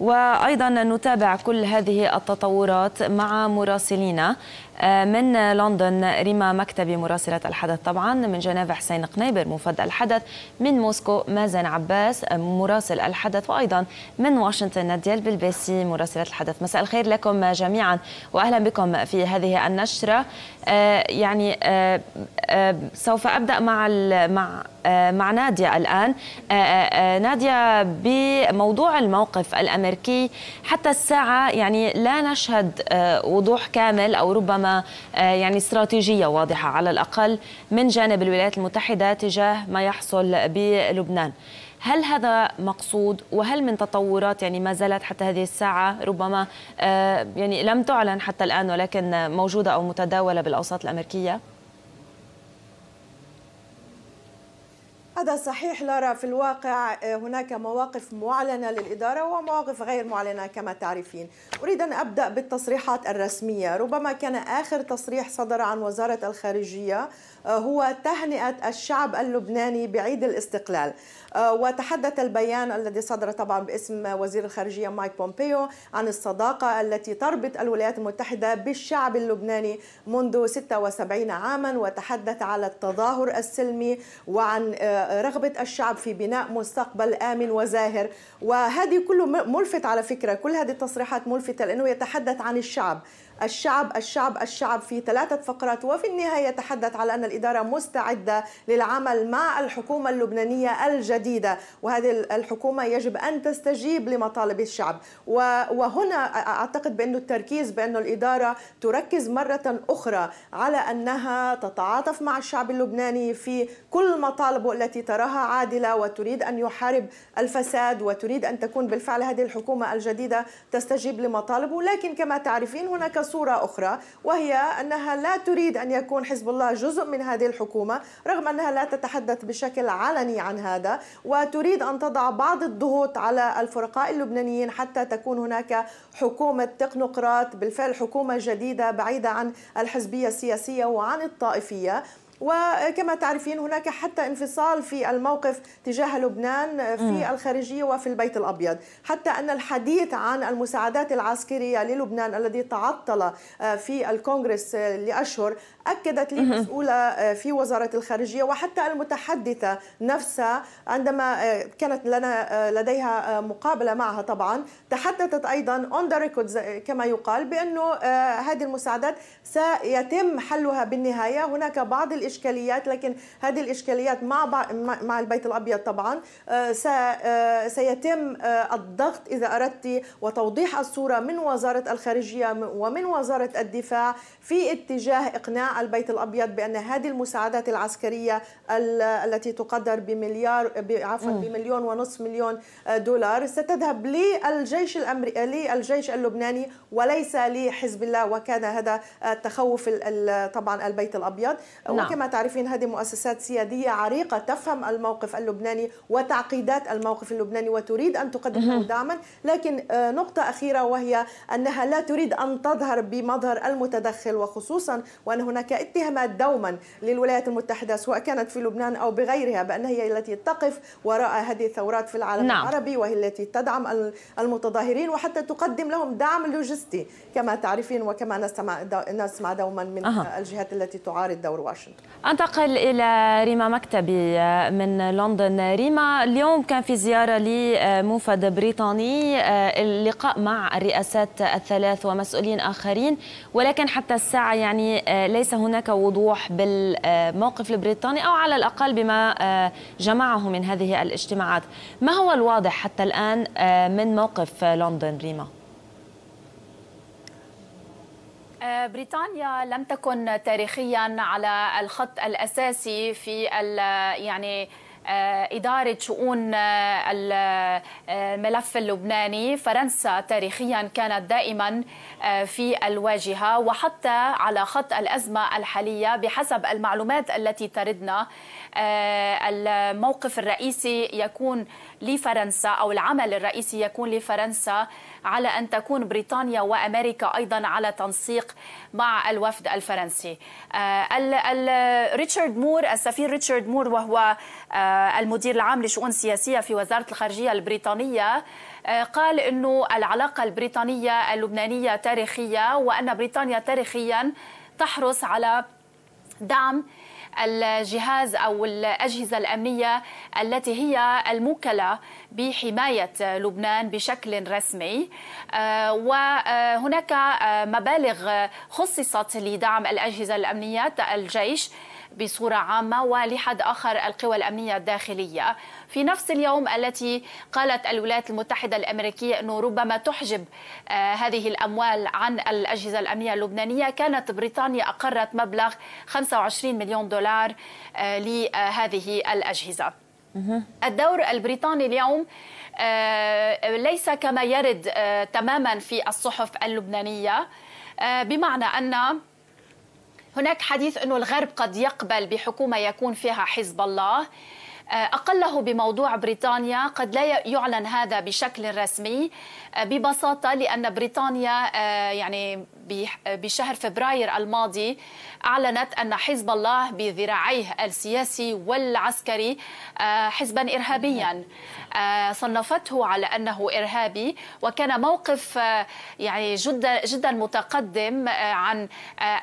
وأيضا نتابع كل هذه التطورات مع مراسلينا آه، من لندن ريما مكتبي مراسلة الحدث طبعا من جنيف حسين قنيبر مفد الحدث من موسكو مازن عباس مراسل الحدث وأيضا من واشنطن ديال بالبيسي مراسلة الحدث مساء الخير لكم جميعا وأهلا بكم في هذه النشرة آه، يعني آه، سوف أبدأ مع مع مع نادية الآن نادية بموضوع الموقف الأمريكي الأمريكي حتى الساعة يعني لا نشهد آه، وضوح كامل أو ربما آه، يعني استراتيجية واضحة على الأقل من جانب الولايات المتحدة تجاه ما يحصل بلبنان هل هذا مقصود وهل من تطورات يعني ما زالت حتى هذه الساعة ربما آه، يعني لم تعلن حتى الآن ولكن موجودة أو متداولة بالأوساط الأمريكية؟ هذا صحيح لارا في الواقع آه، هناك مواقف معلنة للإدارة ومواقف غير معلنة كما تعرفين أريد أن أبدأ بالتصريحات الرسمية ربما كان آخر تصريح صدر عن وزارة الخارجية آه، هو تهنئة الشعب اللبناني بعيد الاستقلال آه، وتحدث البيان الذي صدر طبعا باسم وزير الخارجية مايك بومبيو عن الصداقة التي تربط الولايات المتحدة بالشعب اللبناني منذ 76 عاما وتحدث على التظاهر السلمي وعن آه، رغبة الشعب في بناء مستقبل آمن وزاهر وهذه كله ملفت على فكرة كل هذه التصريحات ملفتة لأنه يتحدث عن الشعب الشعب الشعب الشعب في ثلاثة فقرات وفي النهاية يتحدث على أن الإدارة مستعدة للعمل مع الحكومة اللبنانية الجديدة وهذه الحكومة يجب أن تستجيب لمطالب الشعب وهنا أعتقد بأنه التركيز بأنه الإدارة تركز مرة أخرى على أنها تتعاطف مع الشعب اللبناني في كل مطالبه التي تراها عادلة وتريد أن يحارب الفساد وتريد أن تكون بالفعل هذه الحكومة الجديدة تستجيب لمطالبه لكن كما تعرفين هناك صورة أخرى وهي أنها لا تريد أن يكون حزب الله جزء من من هذه الحكومة رغم أنها لا تتحدث بشكل علني عن هذا وتريد أن تضع بعض الضغوط على الفرقاء اللبنانيين حتى تكون هناك حكومة تكنوقراط بالفعل حكومة جديدة بعيدة عن الحزبية السياسية وعن الطائفية وكما تعرفين هناك حتى انفصال في الموقف تجاه لبنان آه، في الخارجية وفي البيت الأبيض حتى أن الحديث عن المساعدات العسكرية للبنان الذي تعطل آه، في الكونغرس آه، لأشهر أكدت لي مسؤولة في وزارة الخارجية وحتى المتحدثة نفسها عندما كانت لنا لديها مقابلة معها طبعا تحدثت أيضا on the record كما يقال بأنه هذه المساعدات سيتم حلها بالنهاية هناك بعض الإجراءات إشكاليات لكن هذه الإشكاليات مع مع البيت الأبيض طبعا آه، آه، سيتم آه، الضغط إذا أردت وتوضيح الصورة من وزارة الخارجية ومن وزارة الدفاع في اتجاه إقناع البيت الأبيض بأن هذه المساعدات العسكرية التي تقدر بمليار عفوا بمليون ونصف مليون دولار ستذهب للجيش الأمريكي للجيش اللبناني وليس لحزب الله وكان هذا التخوف طبعا البيت الأبيض نعم. وكما كما تعرفين هذه مؤسسات سيادية عريقة تفهم الموقف اللبناني وتعقيدات الموقف اللبناني وتريد أن تقدم له دعما لكن آه، نقطة أخيرة وهي أنها لا تريد أن تظهر بمظهر المتدخل وخصوصا وأن هناك اتهامات دوما للولايات المتحدة سواء كانت في لبنان أو بغيرها بأن هي التي تقف وراء هذه الثورات في العالم نعم. العربي وهي التي تدعم المتظاهرين وحتى تقدم لهم دعم لوجستي كما تعرفين وكما نسمع نسمع دوما من أه. الجهات التي تعارض دور واشنطن انتقل الى ريما مكتبي آه، من لندن ريما اليوم كان في زياره لموفد بريطاني آه، اللقاء مع الرئاسات الثلاث ومسؤولين اخرين ولكن حتى الساعه يعني آه، ليس هناك وضوح بالموقف البريطاني او على الاقل بما جمعه من هذه الاجتماعات ما هو الواضح حتى الان من موقف لندن ريما آه، بريطانيا لم تكن تاريخيا على الخط الاساسي في يعني آه، إدارة شؤون آه، الملف اللبناني فرنسا تاريخيا كانت دائما في الواجهة وحتى على خط الأزمة الحالية بحسب المعلومات التي تردنا الموقف الرئيسي يكون لفرنسا أو العمل الرئيسي يكون لفرنسا على أن تكون بريطانيا وأمريكا أيضا على تنسيق مع الوفد الفرنسي آه، ريتشارد مور السفير ريتشارد مور وهو آه، المدير العام لشؤون سياسية في وزارة الخارجية البريطانية آه، قال أنه العلاقة البريطانية اللبنانية تاريخية وأن بريطانيا تاريخيا تحرص على دعم الجهاز أو الأجهزة الأمنية التي هي الموكلة بحماية لبنان بشكل رسمي آه، وهناك آه، مبالغ خصصت لدعم الأجهزة الأمنية الجيش بصورة عامة ولحد آخر القوى الأمنية الداخلية في نفس اليوم التي قالت الولايات المتحدة الأمريكية أنه ربما تحجب آه، هذه الأموال عن الأجهزة الأمنية اللبنانية كانت بريطانيا أقرت مبلغ 25 مليون دولار آه، لهذه الأجهزة الدور البريطاني اليوم آه، ليس كما يرد تماما في الصحف اللبنانية بمعنى أن هناك حديث أنه الغرب قد يقبل بحكومة يكون فيها حزب الله آه، أقله بموضوع بريطانيا قد لا يعلن هذا بشكل رسمي آه، ببساطة لأن بريطانيا آه، يعني بشهر فبراير الماضي أعلنت أن حزب الله بذراعيه السياسي والعسكري آه، حزبا إرهابيا نعم. آه، صنفته على أنه إرهابي وكان موقف آه، يعني جدا جدا متقدم عن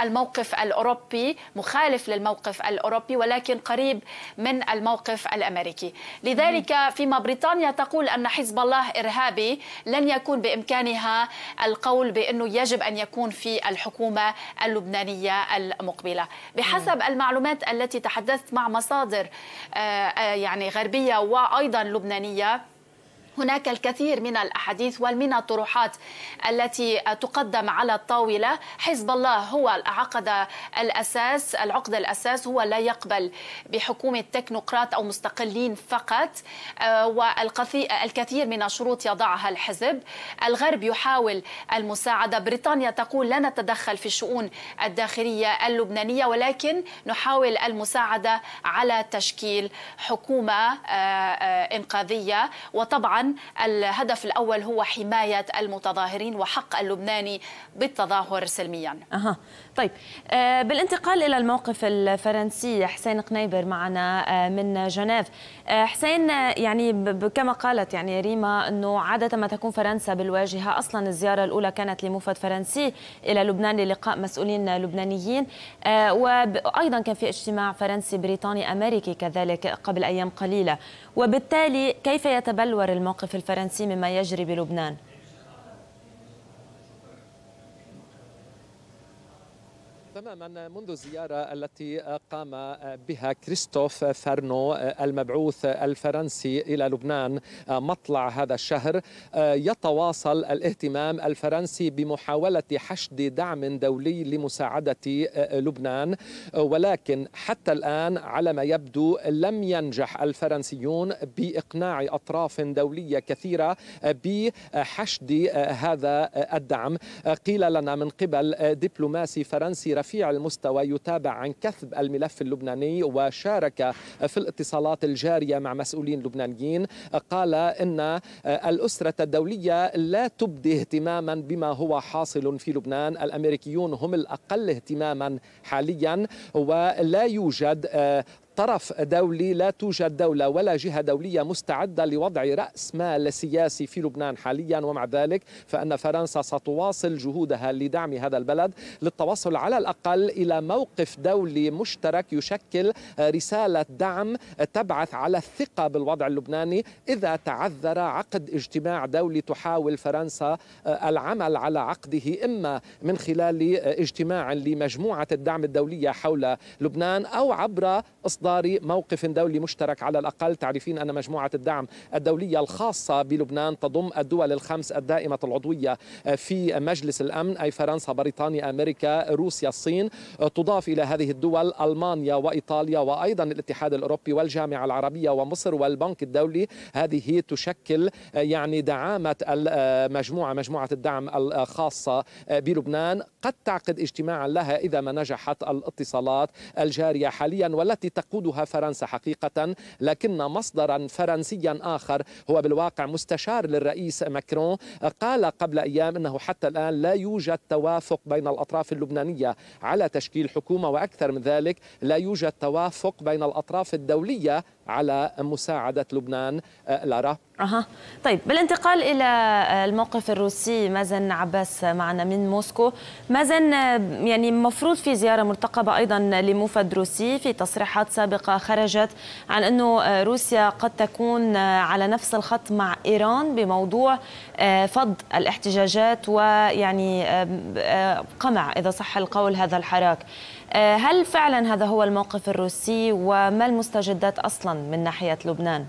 الموقف الأوروبي مخالف للموقف الأوروبي ولكن قريب من الموقف الأمريكي لذلك فيما بريطانيا تقول أن حزب الله إرهابي لن يكون بإمكانها القول بأنه يجب أن يكون في الحكومة اللبنانية المقبلة بحسب المعلومات التي تحدثت مع مصادر آه، آه، يعني غربية وأيضا لبنانية هناك الكثير من الاحاديث ومن الطروحات التي تقدم على الطاوله حزب الله هو العقد الاساس العقد الاساس هو لا يقبل بحكومه تكنوقراط او مستقلين فقط آه، والكثير من الشروط يضعها الحزب الغرب يحاول المساعده بريطانيا تقول لا نتدخل في الشؤون الداخليه اللبنانيه ولكن نحاول المساعده على تشكيل حكومه آه، آه، انقاذيه وطبعا الهدف الأول هو حماية المتظاهرين وحق اللبناني بالتظاهر سلميا طيب، أه. طيب بالانتقال إلى الموقف الفرنسي حسين قنيبر معنا آه، من جنيف آه، حسين آه، يعني كما قالت يعني ريما أنه عادة ما تكون فرنسا بالواجهة أصلا الزيارة الأولى كانت لموفد فرنسي إلى لبنان للقاء مسؤولين لبنانيين وأيضا كان في اجتماع فرنسي بريطاني أمريكي كذلك قبل أيام قليلة وبالتالي كيف يتبلور الموقف الموقف الفرنسي مما يجري بلبنان؟ تماما منذ الزيارة التي قام بها كريستوف فارنو المبعوث الفرنسي إلى لبنان مطلع هذا الشهر يتواصل الاهتمام الفرنسي بمحاولة حشد دعم دولي لمساعدة لبنان ولكن حتى الآن على ما يبدو لم ينجح الفرنسيون بإقناع أطراف دولية كثيرة بحشد هذا الدعم قيل لنا من قبل دبلوماسي فرنسي رفيع المستوى يتابع عن كثب الملف اللبناني وشارك في الاتصالات الجارية مع مسؤولين لبنانيين قال إن الأسرة الدولية لا تبدي اهتماما بما هو حاصل في لبنان الأمريكيون هم الأقل اهتماما حاليا ولا يوجد طرف دولي لا توجد دولة ولا جهة دولية مستعدة لوضع رأس مال سياسي في لبنان حاليا ومع ذلك فأن فرنسا ستواصل جهودها لدعم هذا البلد للتوصل على الأقل إلى موقف دولي مشترك يشكل رسالة دعم تبعث على الثقة بالوضع اللبناني إذا تعذر عقد اجتماع دولي تحاول فرنسا آه، العمل على عقده إما من خلال اجتماع لمجموعة الدعم الدولية حول لبنان أو عبر إصدار إصدار موقف دولي مشترك على الأقل تعرفين أن مجموعة الدعم الدولية الخاصة بلبنان تضم الدول الخمس الدائمة العضوية في مجلس الأمن أي فرنسا بريطانيا أمريكا روسيا الصين تضاف إلى هذه الدول ألمانيا وإيطاليا وأيضا الاتحاد الأوروبي والجامعة العربية ومصر والبنك الدولي هذه تشكل يعني دعامة المجموعة مجموعة الدعم الخاصة بلبنان قد تعقد اجتماعا لها إذا ما نجحت الاتصالات الجارية حاليا والتي تقوم تقودها فرنسا حقيقة لكن مصدرا فرنسيا آخر هو بالواقع مستشار للرئيس ماكرون قال قبل أيام أنه حتى الآن لا يوجد توافق بين الأطراف اللبنانية على تشكيل حكومة وأكثر من ذلك لا يوجد توافق بين الأطراف الدولية على مساعدة لبنان أه، لارا أها طيب بالانتقال إلى الموقف الروسي مازن عباس معنا من موسكو مازن يعني مفروض في زيارة مرتقبة أيضا لموفد روسي في تصريحات سابقة خرجت عن أنه روسيا قد تكون على نفس الخط مع إيران بموضوع أه، فض الاحتجاجات ويعني أه، قمع إذا صح القول هذا الحراك آه، هل فعلا هذا هو الموقف الروسي وما المستجدات أصلا من ناحية لبنان؟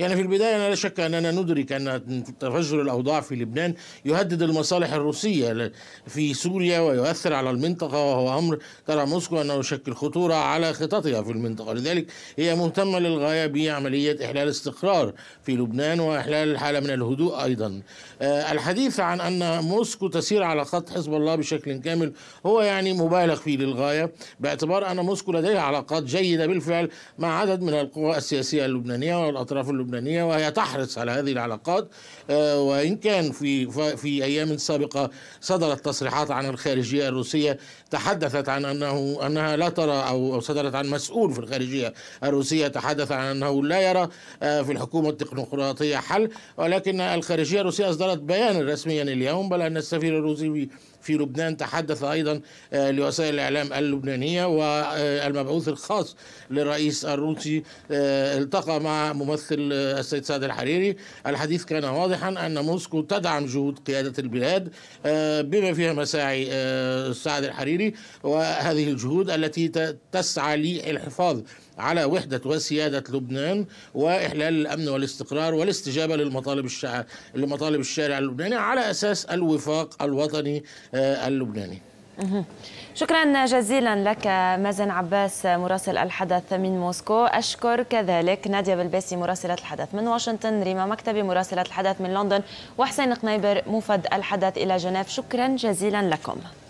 يعني في البداية أنا لا شك أننا ندرك أن تفجر الأوضاع في لبنان يهدد المصالح الروسية في سوريا ويؤثر على المنطقة وهو أمر ترى موسكو أنه يشكل خطورة على خططها في المنطقة لذلك هي مهتمة للغاية بعملية إحلال استقرار في لبنان وإحلال حالة من الهدوء أيضا آه، الحديث عن أن موسكو تسير على خط حزب الله بشكل كامل هو يعني مبالغ فيه للغاية باعتبار أن موسكو لديها علاقات جيدة بالفعل مع عدد من القوى السياسية اللبنانية والأطراف اللبنانية اللبنانية وهي تحرص على هذه العلاقات آه، وإن كان في في أيام سابقة صدرت تصريحات عن الخارجية الروسية تحدثت عن أنه أنها لا ترى أو صدرت عن مسؤول في الخارجية الروسية تحدث عن أنه لا يرى آه، في الحكومة التكنوقراطية حل ولكن الخارجية الروسية أصدرت بيانا رسميا اليوم بل أن السفير الروسي في لبنان تحدث أيضا آه، لوسائل الإعلام اللبنانية والمبعوث الخاص للرئيس الروسي آه، التقى مع ممثل آه، السيد سعد الحريري الحديث كان واضحا أن موسكو تدعم جهود قيادة البلاد بما فيها مساعي سعد الحريري وهذه الجهود التي تسعى للحفاظ على وحدة وسيادة لبنان وإحلال الأمن والاستقرار والاستجابة للمطالب الشعب لمطالب الشارع اللبناني على أساس الوفاق الوطني آه، اللبناني شكرا جزيلا لك مازن عباس مراسل الحدث من موسكو أشكر كذلك نادية بلباسي مراسلة الحدث من واشنطن ريما مكتبي مراسلة الحدث من لندن وحسين قنيبر مفد الحدث إلى جنيف شكرا جزيلا لكم